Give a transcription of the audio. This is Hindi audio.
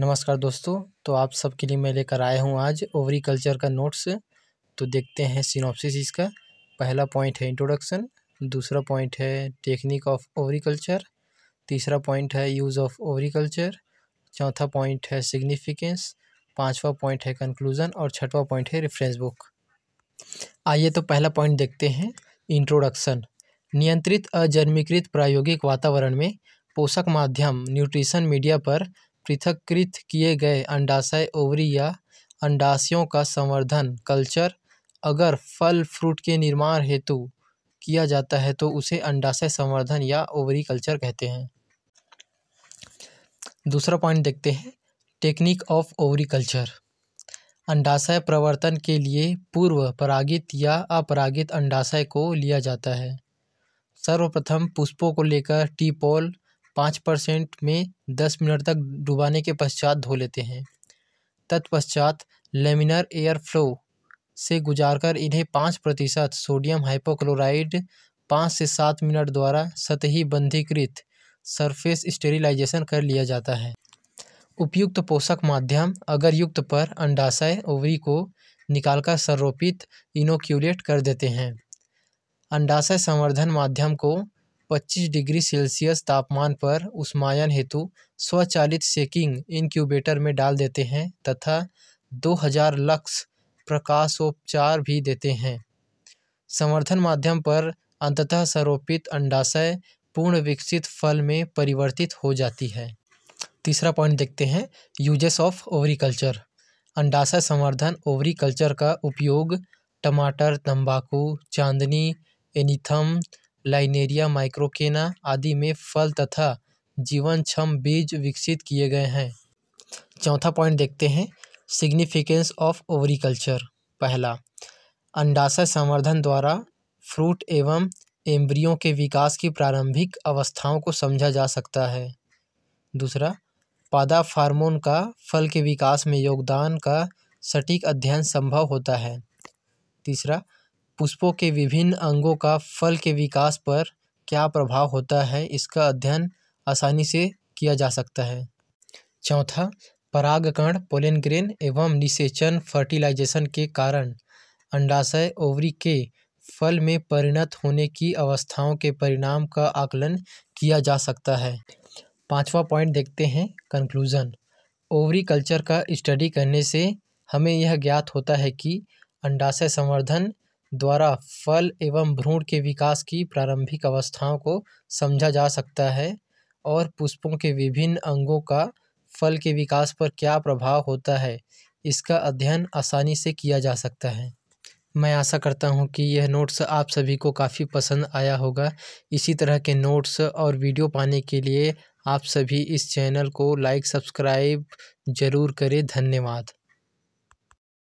नमस्कार दोस्तों तो आप सबके लिए मैं लेकर आया हूँ आज ओवरी कल्चर का नोट्स तो देखते हैं सिनॉप्सिस इसका पहला पॉइंट है इंट्रोडक्शन दूसरा पॉइंट है टेक्निक ऑफ ओवरी कल्चर तीसरा पॉइंट है यूज़ ऑफ ओवरी कल्चर चौथा पॉइंट है सिग्निफिकेंस पाँचवा पॉइंट है कंक्लूज़न और छठवा पॉइंट है रेफरेंस बुक आइए तो पहला पॉइंट देखते हैं इंट्रोडक्शन नियंत्रित अजन्मीकृत प्रायोगिक वातावरण में पोषक माध्यम न्यूट्रिशन मीडिया पर पृथककृत किए गए अंडाशय ओवरी या अंडाशयों का संवर्धन कल्चर अगर फल फ्रूट के निर्माण हेतु किया जाता है तो उसे अंडाशय संवर्धन या ओवरी कल्चर कहते हैं दूसरा पॉइंट देखते हैं टेक्निक ऑफ ओवरी कल्चर अंडाशय प्रवर्तन के लिए पूर्व परागित या अपरागित अंडाशय को लिया जाता है सर्वप्रथम पुष्पों को लेकर टीपोल पाँच परसेंट में दस मिनट तक डुबाने के पश्चात धो लेते हैं तत्पश्चात लेमिनर एयर फ्लो से गुजारकर इन्हें पाँच प्रतिशत सोडियम हाइपोक्लोराइड पाँच से सात मिनट द्वारा सतही बंधीकृत सरफेस स्टेरिलाइजेशन कर लिया जाता है उपयुक्त पोषक माध्यम अगर युक्त पर अंडाशय ओवरी को निकालकर सरोपित इनोक्यूलेट कर देते हैं अंडाशय संवर्धन माध्यम को पच्चीस डिग्री सेल्सियस तापमान पर उष्मायन हेतु स्वचालित सेकिंग इनक्यूबेटर में डाल देते हैं तथा दो हज़ार लक्स प्रकाशोपचार भी देते हैं संवर्धन माध्यम पर अंततः सरोपित अंडाशय पूर्ण विकसित फल में परिवर्तित हो जाती है तीसरा पॉइंट देखते हैं यूजेस ऑफ ओवरिकल्चर अंडाशय संवर्धन ओवरीकल्चर का उपयोग टमाटर तंबाकू चांदनी एनीथम लाइनेरिया माइक्रोकेना आदि में फल तथा जीवनक्षम बीज विकसित किए गए हैं चौथा पॉइंट देखते हैं सिग्निफिकेंस ऑफ ओवरिकल्चर पहला अंडाशय संवर्धन द्वारा फ्रूट एवं एम्ब्रियो के विकास की प्रारंभिक अवस्थाओं को समझा जा सकता है दूसरा पादा फार्मोन का फल के विकास में योगदान का सटीक अध्ययन संभव होता है तीसरा पुष्पों के विभिन्न अंगों का फल के विकास पर क्या प्रभाव होता है इसका अध्ययन आसानी से किया जा सकता है चौथा परागकण पोलेनग्रेन एवं निषेचन फर्टिलाइजेशन के कारण अंडाशय ओवरी के फल में परिणत होने की अवस्थाओं के परिणाम का आकलन किया जा सकता है पांचवा पॉइंट देखते हैं कंक्लूजन ओवरी कल्चर का स्टडी करने से हमें यह ज्ञात होता है कि अंडाशय संवर्धन द्वारा फल एवं भ्रूण के विकास की प्रारंभिक अवस्थाओं को समझा जा सकता है और पुष्पों के विभिन्न अंगों का फल के विकास पर क्या प्रभाव होता है इसका अध्ययन आसानी से किया जा सकता है मैं आशा करता हूं कि यह नोट्स आप सभी को काफ़ी पसंद आया होगा इसी तरह के नोट्स और वीडियो पाने के लिए आप सभी इस चैनल को लाइक सब्सक्राइब ज़रूर करें धन्यवाद